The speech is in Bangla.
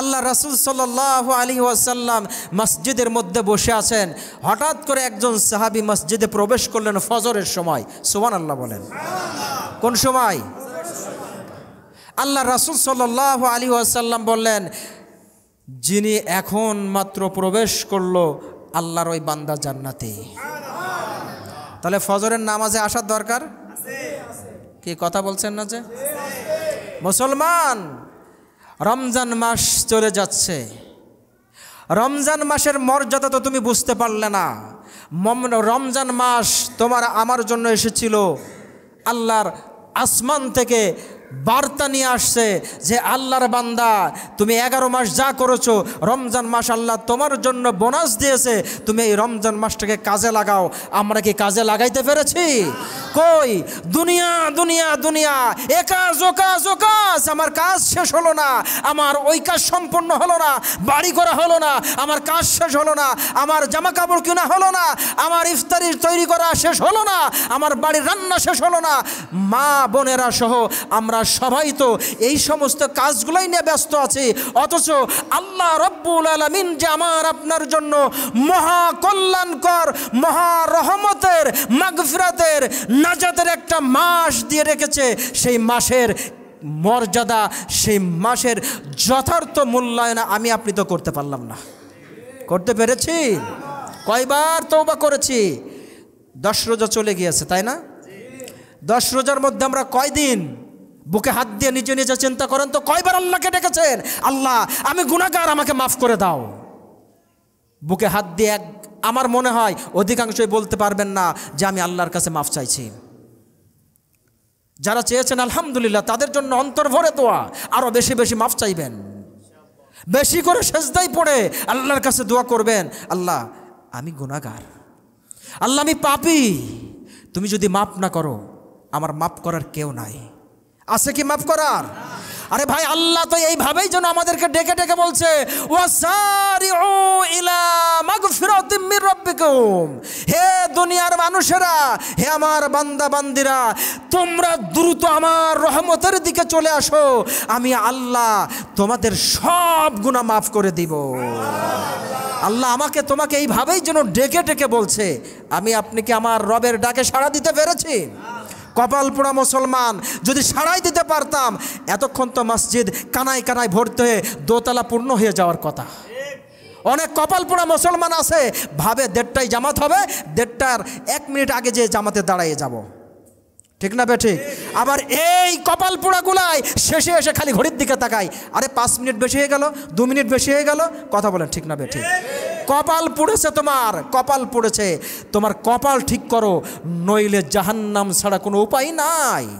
আল্লাহ রাসুল সাল্লাহ আলী ওয়াসাল্লাম মসজিদের মধ্যে বসে আছেন হঠাৎ করে একজন সাহাবি মসজিদে প্রবেশ করলেন ফজরের সময় সুমান আল্লাহ বলেন কোন সময় আল্লাহ রাসুল সাল্লাহ আলী ওয়াসাল্লাম বললেন যিনি এখন মাত্র প্রবেশ করলো আল্লাহর ওই বান্দা জান্নাতে তাহলে ফজরের নামাজে আসার দরকার কি কথা বলছেন না যে মুসলমান রমজান মাস চলে যাচ্ছে রমজান মাসের মর্যাদা তো তুমি বুঝতে পারলে না রমজান মাস তোমার আমার জন্য এসেছিল আল্লাহর আসমান থেকে বার্তা নিয়ে আসছে যে আল্লাহর বান্দা তুমি এগারো মাস যা করেছো রমজান মাস আল্লাহ তোমার জন্য বোনাস দিয়েছে তুমি এই রমজান মাসটাকে কাজে লাগাও আমরা কি কাজে লাগাইতে পেরেছি কই দুনিয়া দুনিয়া দুনিয়া এ কাজ জোকা আমার কাজ শেষ হলো না আমার ওই কাজ সম্পন্ন হলো না বাড়ি করা হলো না আমার কাজ শেষ হলো না আমার জামা কাপড় কেনা হলো না আমার ইফতারি তৈরি করা শেষ হলো না আমার বাড়ির রান্না শেষ হলো না মা বোনেরা সহ আমরা সবাই তো এই সমস্ত কাজগুলোই নিয়ে ব্যস্ত আছে অথচ আল্লাহ রব্বুল আলমিন যে আমার আপনার জন্য মহা কল্যাণকর মহা রহমতের মাগফিরাতের নাজাতের একটা মাস দিয়ে রেখেছে সেই মাসের মর্যাদা সেই মাসের যথার্থ মূল্যায়ন আমি আপনি তো করতে পারলাম না করতে পেরেছি কয়বার বা করেছি দশ রোজা চলে গিয়েছে তাই না দশ রোজার মধ্যে আমরা কয়দিন বুকে হাত দিয়ে নিজে নিজে চিন্তা করেন তো কয়বার আল্লাহকে ডেকেছেন আল্লাহ আমি গুণাকার আমাকে মাফ করে দাও বুকে হাত দিয়ে এক আমার মনে হয় অধিকাংশই বলতে পারবেন না যে আমি আল্লাহর কাছে মাফ চাইছি যারা চেয়েছেন আলহামদুলিল্লাহ তাদের জন্য অন্তর ভরে দোয়া আরও বেশি বেশি মাফ চাইবেন বেশি করে সেজদাই পড়ে আল্লাহর কাছে দোয়া করবেন আল্লাহ আমি গুণাগার আল্লাহ আমি পাপি তুমি যদি মাপ না করো আমার মাপ করার কেউ নাই আছে কি মাফ করার আরে ভাই আল্লাহ তো এইভাবেই যেন আমাদেরকে ডেকে ডেকে বলছে হে দুনিয়ার মানুষেরা হে আমার বান্দা বান্দিরা তোমরা দ্রুত আমার রহমতের দিকে চলে আসো আমি আল্লাহ তোমাদের সব গুণা মাফ করে দিব আল্লাহ আমাকে তোমাকে এইভাবেই যেন ডেকে ডেকে বলছে আমি আপনি কি আমার রবের ডাকে সাড়া দিতে পেরেছি কপাল পোড়া মুসলমান যদি সারাই দিতে পারতাম এতক্ষণ তো মসজিদ কানায় কানায় ভর্তি হয়ে দোতলা পূর্ণ হয়ে যাওয়ার কথা অনেক কপাল পোড়া মুসলমান আছে ভাবে দেড়টায় জামাত হবে দেড়টার এক মিনিট আগে যে জামাতে দাঁড়াইয়ে যাব। ঠিক না বেঠিক আবার এই কপাল পোড়াগুলাই শেষে এসে খালি ঘড়ির দিকে তাকায় আরে পাঁচ মিনিট বেশি হয়ে গেল দু মিনিট বেশি হয়ে গেল কথা বলেন ঠিক না বেঠিক কপাল পুড়েছে তোমার কপাল পুড়েছে তোমার কপাল ঠিক করো নইলে জাহান্নাম ছাড়া কোনো উপায় নাই